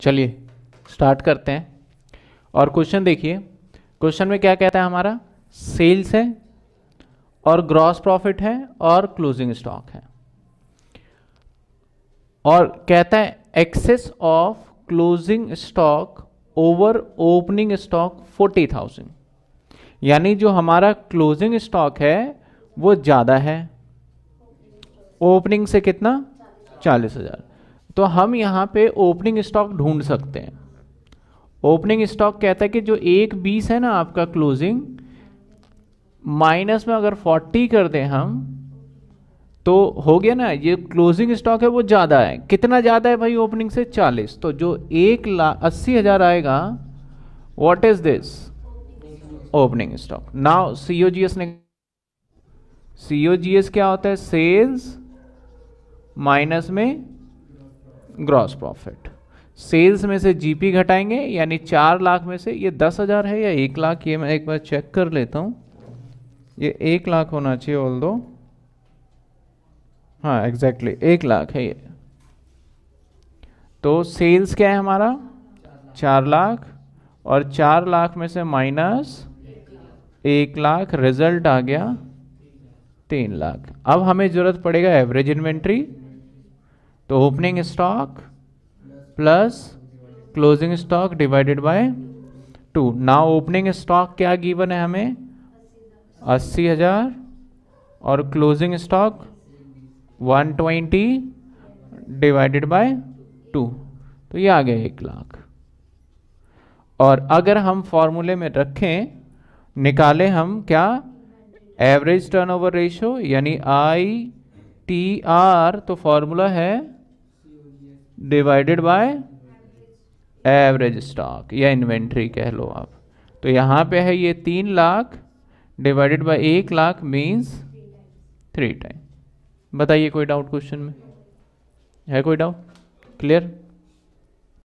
चलिए स्टार्ट करते हैं और क्वेश्चन देखिए क्वेश्चन में क्या कहता है हमारा सेल्स है और ग्रॉस प्रॉफिट है और क्लोजिंग स्टॉक है और कहता है excess of closing stock over opening stock forty thousand यानी जो हमारा क्लोजिंग स्टॉक है वो ज़्यादा है ओपनिंग से कितना चालीस हजार तो हम यहाँ पे ओपनिंग स्टॉक ढूंढ सकते हैं ओपनिंग स्टॉक कहता है कि जो एक बीस है ना आपका क्लोजिंग माइनस में अगर फोर्टी कर दें हम तो हो गया ना ये क्लोजिंग स्टॉक है वो ज़्यादा है कितना ज़्यादा है भाई ओपनिंग से चालीस तो जो एक लाख अस्सी हज़ार आएगा what is this opening stock now COGS ने सीओजीएस क्या होता है सेल्स माइनस में ग्रॉस प्रॉफिट सेल्स में से जीपी घटाएंगे यानी चार लाख में से ये दस हज़ार है या एक लाख ये मैं एक बार चेक कर लेता हूं ये एक लाख होना चाहिए ऑल दो हाँ एग्जैक्टली exactly, एक लाख है ये तो सेल्स क्या है हमारा चार लाख और चार लाख में से माइनस एक लाख रिजल्ट आ गया तीन लाख अब हमें ज़रूरत पड़ेगा एवरेज इन्वेंट्री तो opening stock plus closing stock divided by two ना ओपनिंग स्टॉक क्या गिवन है हमें अस्सी हजार और closing stock one twenty divided by two तो ये आ गया एक लाख और अगर हम फॉर्मूले में रखें निकाले हम क्या एवरेज टर्नओवर रेशियो यानी आई टी आर तो फॉर्मूला है डिवाइडेड बाय एवरेज स्टॉक या इन्वेंट्री कह लो आप तो यहाँ पे है ये तीन लाख डिवाइडेड बाय एक लाख मीन्स थ्री टाइम बताइए कोई डाउट क्वेश्चन में है कोई डाउट क्लियर